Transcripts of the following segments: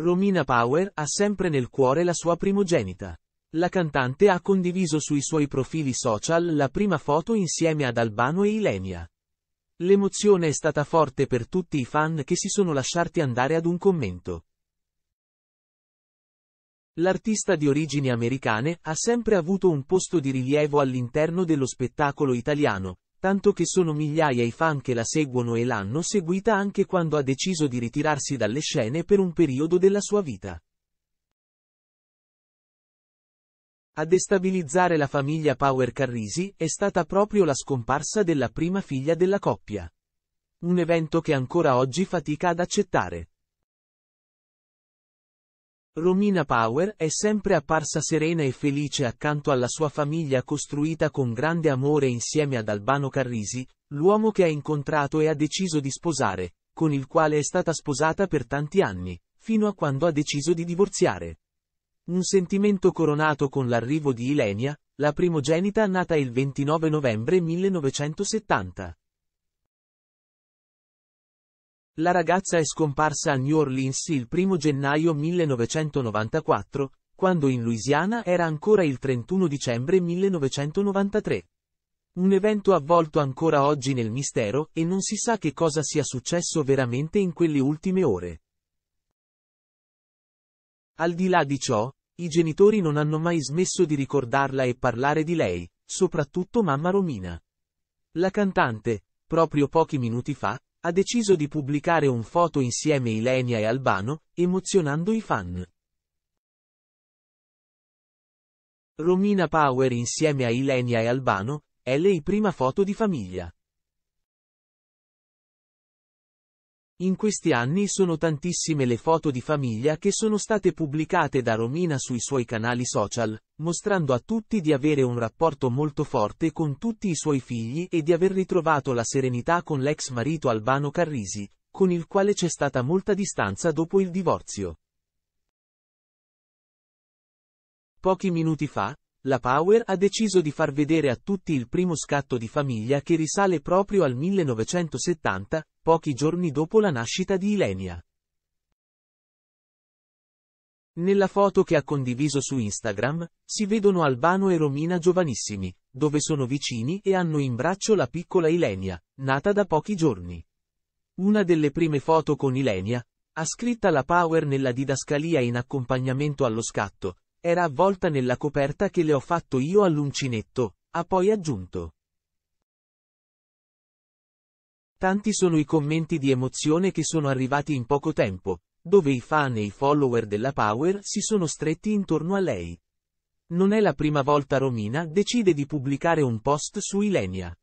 Romina Power ha sempre nel cuore la sua primogenita. La cantante ha condiviso sui suoi profili social la prima foto insieme ad Albano e Ilenia. L'emozione è stata forte per tutti i fan che si sono lasciati andare ad un commento. L'artista di origini americane ha sempre avuto un posto di rilievo all'interno dello spettacolo italiano, tanto che sono migliaia i fan che la seguono e l'hanno seguita anche quando ha deciso di ritirarsi dalle scene per un periodo della sua vita. A destabilizzare la famiglia Power Carrisi è stata proprio la scomparsa della prima figlia della coppia. Un evento che ancora oggi fatica ad accettare. Romina Power è sempre apparsa serena e felice accanto alla sua famiglia costruita con grande amore insieme ad Albano Carrisi, l'uomo che ha incontrato e ha deciso di sposare, con il quale è stata sposata per tanti anni, fino a quando ha deciso di divorziare. Un sentimento coronato con l'arrivo di Ilenia, la primogenita nata il 29 novembre 1970. La ragazza è scomparsa a New Orleans il 1 gennaio 1994, quando in Louisiana era ancora il 31 dicembre 1993. Un evento avvolto ancora oggi nel mistero e non si sa che cosa sia successo veramente in quelle ultime ore. Al di là di ciò, i genitori non hanno mai smesso di ricordarla e parlare di lei, soprattutto mamma Romina. La cantante, proprio pochi minuti fa, ha deciso di pubblicare un foto insieme a Ilenia e Albano, emozionando i fan. Romina Power insieme a Ilenia e Albano, è lei prima foto di famiglia. In questi anni sono tantissime le foto di famiglia che sono state pubblicate da Romina sui suoi canali social, mostrando a tutti di avere un rapporto molto forte con tutti i suoi figli e di aver ritrovato la serenità con l'ex marito Albano Carrisi, con il quale c'è stata molta distanza dopo il divorzio. Pochi minuti fa, la Power ha deciso di far vedere a tutti il primo scatto di famiglia che risale proprio al 1970, pochi giorni dopo la nascita di Ilenia. Nella foto che ha condiviso su Instagram, si vedono Albano e Romina giovanissimi, dove sono vicini e hanno in braccio la piccola Ilenia, nata da pochi giorni. Una delle prime foto con Ilenia, ha scritta la Power nella didascalia in accompagnamento allo scatto, era avvolta nella coperta che le ho fatto io all'uncinetto, ha poi aggiunto. Tanti sono i commenti di emozione che sono arrivati in poco tempo, dove i fan e i follower della Power si sono stretti intorno a lei. Non è la prima volta Romina decide di pubblicare un post su Ilenia.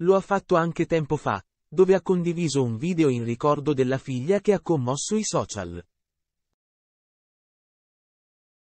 Lo ha fatto anche tempo fa, dove ha condiviso un video in ricordo della figlia che ha commosso i social.